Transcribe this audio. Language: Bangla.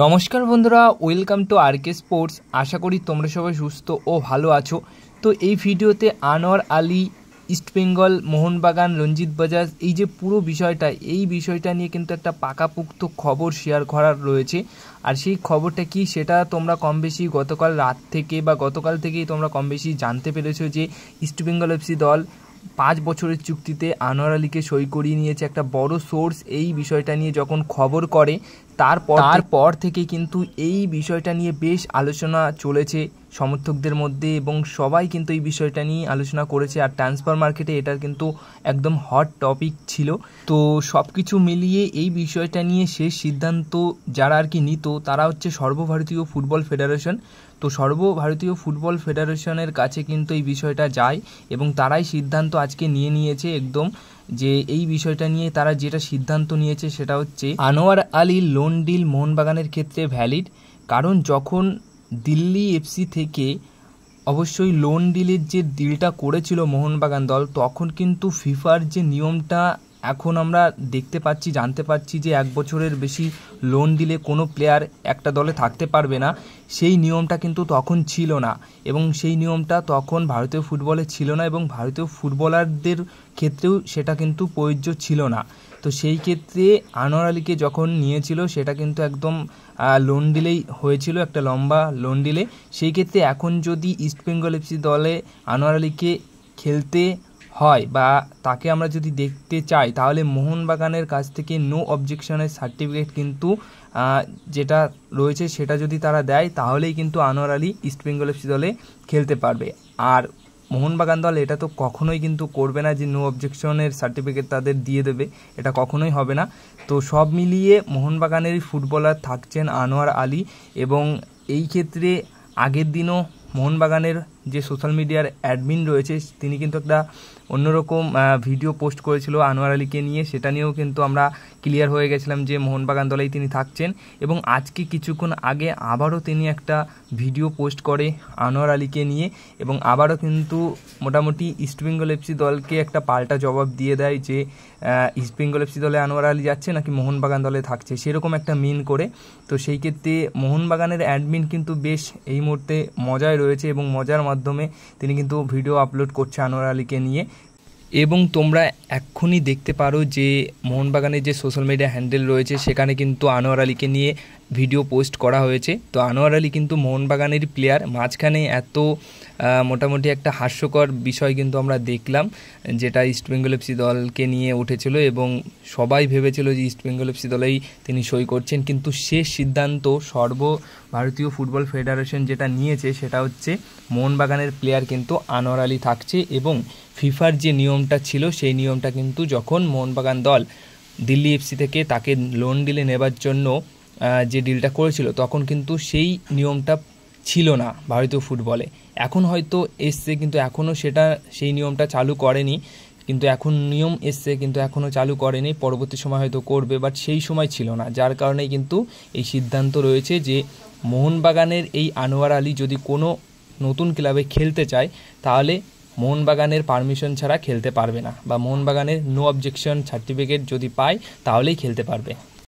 নমস্কার বন্ধুরা ওয়েলকাম টু আরকে স্পোর্টস আশা করি তোমরা সবাই সুস্থ ও ভালো আছো তো এই ভিডিওতে আনোয়ার আলী ইস্টবেঙ্গল মোহনবাগান রঞ্জিত বাজাজ এই যে পুরো বিষয়টা এই বিষয়টা নিয়ে কিন্তু একটা পাকাপুক্ত খবর শেয়ার করার রয়েছে আর সেই খবরটা কি সেটা তোমরা কম বেশি গতকাল রাত থেকে বা গতকাল থেকেই তোমরা কম বেশি জানতে পেরেছো যে ইস্টবেঙ্গল এফসি দল পাঁচ বছরের চুক্তিতে আনোয়ার আলীকে সই করিয়ে নিয়েছে একটা বড় সোর্স এই বিষয়টা নিয়ে যখন খবর করে তারপর তারপর থেকে কিন্তু এই বিষয়টা নিয়ে বেশ আলোচনা চলেছে সমর্থকদের মধ্যে এবং সবাই কিন্তু এই বিষয়টা নিয়ে আলোচনা করেছে আর ট্রান্সফার মার্কেটে এটার কিন্তু একদম হট টপিক ছিল তো সব কিছু মিলিয়ে এই বিষয়টা নিয়ে শেষ সিদ্ধান্ত যারা আর কি নিত তারা হচ্ছে সর্বভারতীয় ফুটবল ফেডারেশন তো সর্বভারতীয় ফুটবল ফেডারেশনের কাছে কিন্তু এই বিষয়টা যায় এবং তারাই সিদ্ধান্ত আজকে নিয়ে নিয়েছে একদম যে এই বিষয়টা নিয়ে তারা যেটা সিদ্ধান্ত নিয়েছে সেটা হচ্ছে আনোয়ার আলী লোন ডিল মোহনবাগানের ক্ষেত্রে ভ্যালিড কারণ যখন দিল্লি এফসি থেকে অবশ্যই লোন ডিলের যে ডিলটা করেছিল মোহনবাগান দল তখন কিন্তু ফিফার যে নিয়মটা এখন আমরা দেখতে পাচ্ছি জানতে পাচ্ছি যে এক বছরের বেশি লোন দিলে কোনো প্লেয়ার একটা দলে থাকতে পারবে না সেই নিয়মটা কিন্তু তখন ছিল না এবং সেই নিয়মটা তখন ভারতীয় ফুটবলে ছিল না এবং ভারতীয় ফুটবলারদের ক্ষেত্রেও সেটা কিন্তু প্রযোজ্য ছিল না তো সেই ক্ষেত্রে আনোয়ার আলীকে যখন নিয়েছিল সেটা কিন্তু একদম লোন দিলেই হয়েছিল একটা লম্বা লোন দিলে সেই ক্ষেত্রে এখন যদি ইস্টবেঙ্গল এফসি দলে আনোয়ার আলীকে খেলতে হয় বা তাকে আমরা যদি দেখতে চাই তাহলে মোহনবাগানের কাছ থেকে নো অবজেকশনের সার্টিফিকেট কিন্তু যেটা রয়েছে সেটা যদি তারা দেয় তাহলেই কিন্তু আনোয়ার আলী ইস্টবেঙ্গল এফসি দলে খেলতে পারবে আর মোহনবাগান দল এটা তো কখনোই কিন্তু করবে না যে নো অবজেকশনের সার্টিফিকেট তাদের দিয়ে দেবে এটা কখনোই হবে না তো সব মিলিয়ে মোহনবাগানেরই ফুটবলার থাকছেন আনোয়ার আলী এবং এই ক্ষেত্রে আগের দিনও মোহনবাগানের যে সোশ্যাল মিডিয়ার অ্যাডমিন রয়েছে তিনি কিন্তু একটা অন্যরকম ভিডিও পোস্ট করেছিল আনোয়ার আলীকে নিয়ে সেটা নিয়েও কিন্তু আমরা ক্লিয়ার হয়ে গেছিলাম যে মোহনবাগান দলেই তিনি থাকছেন এবং আজকে কিছুক্ষণ আগে আবারও তিনি একটা ভিডিও পোস্ট করে আনোয়ার আলীকে নিয়ে এবং আবারও কিন্তু মোটামুটি ইস্টবেঙ্গল এফসি দলকে একটা পাল্টা জবাব দিয়ে দেয় যে ইস্টবেঙ্গল এফসি দলে আনোয়ার আলী যাচ্ছে নাকি মোহনবাগান দলে থাকছে সেরকম একটা মিন করে তো সেই ক্ষেত্রে মোহনবাগানের অ্যাডমিন কিন্তু বেশ এই মুহূর্তে মজায় রয়েছে এবং মজার মাধ্যমে তিনি কিন্তু ভিডিও আপলোড করছে আনোয়ার আলীকে নিয়ে এবং তোমরা এক্ষুনি দেখতে পারো যে মোহনবাগানের যে সোশ্যাল মিডিয়া হ্যান্ডেল রয়েছে সেখানে কিন্তু আনোয়ার আলীকে নিয়ে ভিডিও পোস্ট করা হয়েছে তো আনোয়ার আলী কিন্তু মোহনবাগানের প্লেয়ার মাঝখানে এত মোটামুটি একটা হাস্যকর বিষয় কিন্তু আমরা দেখলাম যেটা ইস্টবেঙ্গল এফসি দলকে নিয়ে উঠেছিল এবং সবাই ভেবেছিল যে ইস্টবেঙ্গল এফসি দলেই তিনি সই করছেন কিন্তু শেষ সিদ্ধান্ত সর্বভারতীয় ফুটবল ফেডারেশন যেটা নিয়েছে সেটা হচ্ছে মোহনবাগানের প্লেয়ার কিন্তু আনোয়ার আলী থাকছে এবং ফিফার যে নিয়মটা ছিল সেই নিয়মটা কিন্তু যখন মোহনবাগান দল দিল্লি এফসি থেকে তাকে লোন ডিলে নেবার জন্য যে ডিলটা করেছিল তখন কিন্তু সেই নিয়মটা ছিল না ভারতীয় ফুটবলে এখন হয়তো এসছে কিন্তু এখনও সেটা সেই নিয়মটা চালু করেনি কিন্তু এখন নিয়ম এসছে কিন্তু এখনও চালু করেনি পরবর্তী সময় হয়তো করবে বাট সেই সময় ছিল না যার কারণে কিন্তু এই সিদ্ধান্ত রয়েছে যে মোহনবাগানের এই আনোয়ার আলী যদি কোনো নতুন ক্লাবে খেলতে চায় তাহলে মোহনবাগানের পারমিশন ছাড়া খেলতে পারবে না বা মোহনবাগানের নো অবজেকশন সার্টিফিকেট যদি পায় তাহলেই খেলতে পারবে